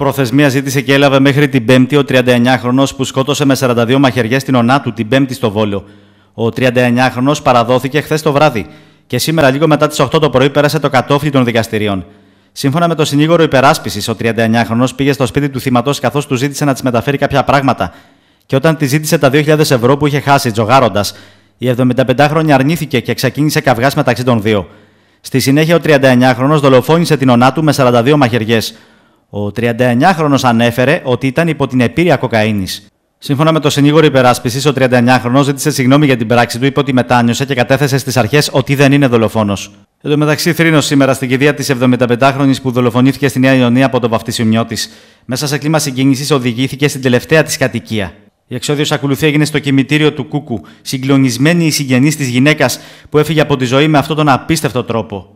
Προθεσμία ζήτησε και έλαβε μέχρι την Πέμπτη ο 39χρονο που σκότωσε με 42 μαχαιριές την ονά του την Πέμπτη στο Βόλιο. Ο 39χρονο παραδόθηκε χθες το βράδυ και σήμερα λίγο μετά τις 8 το πρωί πέρασε το κατόφλι των δικαστηρίων. Σύμφωνα με το συνήγορο υπεράσπισης, ο 39χρονο πήγε στο σπίτι του θύματος καθώς του ζήτησε να της μεταφέρει κάποια πράγματα. Και όταν τη ζήτησε τα 2.000 ευρώ που είχε χάσει τζογάροντας, η 75χρονη αρνήθηκε και ξεκίνησε καυγάς μεταξύ των δύο. Στη συνέχεια, ο 39χρονο δολοφόνησε την ονά του με 42 μαχαιριές. Ο 39 χρόνο ανέφερε ότι ήταν υπό την επίρρεια κοκαίνης. Σύμφωνα με το συνήγορο υπεράσπισης, ο 39χρονο ζήτησε συγγνώμη για την πράξη του, είπε ότι μετάνιωσε και κατέθεσε στις αρχές ότι δεν είναι δολοφόνος. Εν τω μεταξύ, θρήνω σήμερα στην κηδεία της 75χρονη που δολοφονήθηκε στη Νέα Ιωνία από το βαφτισιμιό της. Μέσα σε κλίμα συγκίνησης, οδηγήθηκε στην τελευταία της κατοικία. Η εξόδιος ακολουθία έγινε στο κημητήριο του Κούκου, συγκλονισμένη η συγγενής της γυναίκας που έφυγε από τη ζωή με αυτόν τον απίστευτο τρόπο.